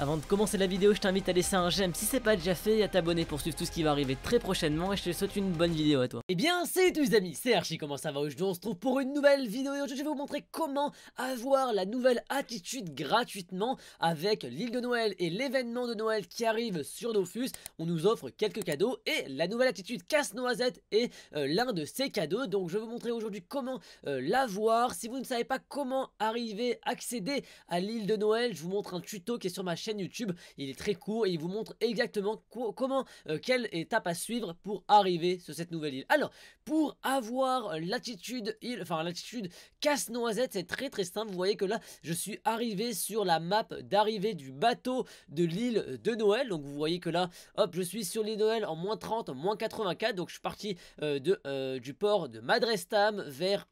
Avant de commencer la vidéo, je t'invite à laisser un j'aime si c'est pas déjà fait et à t'abonner pour suivre tout ce qui va arriver très prochainement et je te souhaite une bonne vidéo à toi. Et eh bien, salut tous les amis, c'est Archie, comment ça va Aujourd'hui on se trouve pour une nouvelle vidéo et aujourd'hui je vais vous montrer comment avoir la nouvelle attitude gratuitement avec l'île de Noël et l'événement de Noël qui arrive sur Dofus. On nous offre quelques cadeaux et la nouvelle attitude casse-noisette est euh, l'un de ces cadeaux. Donc je vais vous montrer aujourd'hui comment euh, l'avoir. Si vous ne savez pas comment arriver, accéder à l'île de Noël, je vous montre un tuto qui est sur ma chaîne YouTube. Il est très court et il vous montre exactement comment, euh, quelle étape à suivre pour arriver sur cette nouvelle île. Alors, pour avoir l'attitude île, enfin l'attitude casse-noisette, c'est très très simple. Vous voyez que là, je suis arrivé sur la map d'arrivée du bateau de l'île de Noël. Donc vous voyez que là, hop, je suis sur l'île de Noël en moins 30, moins 84. Donc je suis parti euh, de, euh, du port de Madrestam vers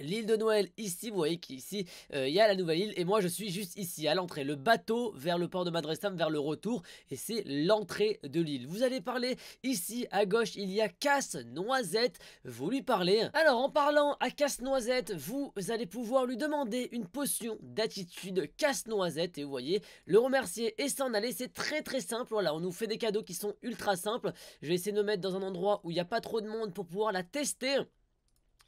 L'île de Noël ici, vous voyez qu'ici euh, il y a la nouvelle île et moi je suis juste ici à l'entrée, le bateau vers le port de Madrestam vers le retour et c'est l'entrée de l'île. Vous allez parler ici à gauche il y a Casse-Noisette, vous lui parlez. Alors en parlant à Casse-Noisette vous allez pouvoir lui demander une potion d'attitude Casse-Noisette et vous voyez le remercier et s'en aller c'est très très simple, voilà on nous fait des cadeaux qui sont ultra simples. Je vais essayer de me mettre dans un endroit où il n'y a pas trop de monde pour pouvoir la tester.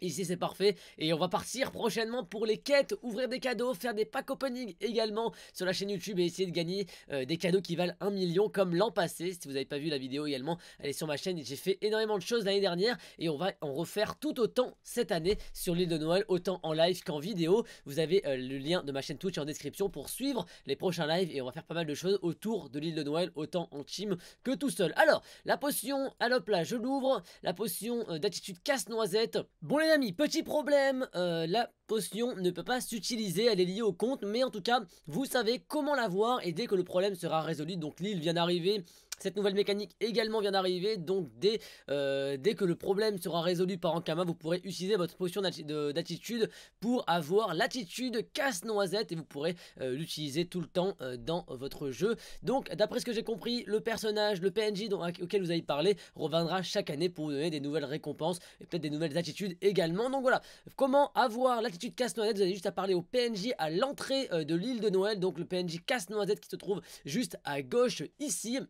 Ici c'est parfait et on va partir prochainement pour les quêtes, ouvrir des cadeaux, faire des packs opening également sur la chaîne YouTube et essayer de gagner euh, des cadeaux qui valent un million comme l'an passé. Si vous n'avez pas vu la vidéo également, est sur ma chaîne, j'ai fait énormément de choses l'année dernière et on va en refaire tout autant cette année sur l'île de Noël, autant en live qu'en vidéo. Vous avez euh, le lien de ma chaîne Twitch en description pour suivre les prochains lives et on va faire pas mal de choses autour de l'île de Noël, autant en team que tout seul. Alors, la potion, à là, je l'ouvre, la potion euh, d'attitude casse-noisette. Bon les petit problème, euh, là potion ne peut pas s'utiliser, elle est liée au compte, mais en tout cas, vous savez comment l'avoir et dès que le problème sera résolu, donc l'île vient d'arriver, cette nouvelle mécanique également vient d'arriver, donc dès, euh, dès que le problème sera résolu par Ankama, vous pourrez utiliser votre potion d'attitude pour avoir l'attitude casse-noisette et vous pourrez euh, l'utiliser tout le temps euh, dans votre jeu. Donc d'après ce que j'ai compris, le personnage, le PNJ dont, auquel vous avez parlé, reviendra chaque année pour vous donner des nouvelles récompenses et peut-être des nouvelles attitudes également. Donc voilà, comment avoir l'attitude te casse-noisette, vous avez juste à parler au PNJ à l'entrée euh, de l'île de Noël, donc le PNJ casse-noisette qui se trouve juste à gauche ici.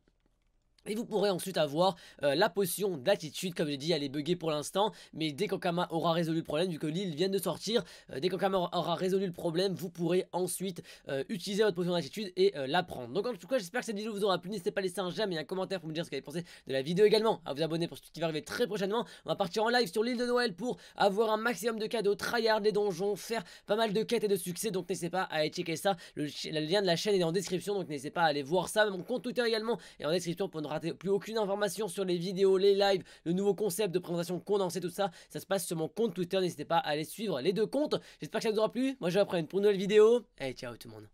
Et vous pourrez ensuite avoir euh, la potion d'attitude, comme j'ai dit, elle est buggée pour l'instant, mais dès qu'Okama aura résolu le problème, vu que l'île vient de sortir, euh, dès qu'Okama aura résolu le problème, vous pourrez ensuite euh, utiliser votre potion d'attitude et la prendre. Donc en tout cas, j'espère que cette vidéo vous aura plu, n'hésitez pas à laisser un j'aime et un commentaire pour me dire ce que vous avez pensé de la vidéo également, à vous abonner pour ce qui va arriver très prochainement. On va partir en live sur l'île de Noël pour avoir un maximum de cadeaux, tryhard les donjons, faire pas mal de quêtes et de succès, donc n'hésitez pas à aller checker ça, le, lien de la chaîne est en description, donc n'hésitez pas à aller voir ça, mon compte Twitter également est en description pour plus aucune information sur les vidéos, les lives, le nouveau concept de présentation condensée, tout ça. Ça se passe sur mon compte Twitter. N'hésitez pas à aller suivre les deux comptes. J'espère que ça vous aura plu. Moi, je vous apprends pour une nouvelle vidéo. Allez, ciao tout le monde.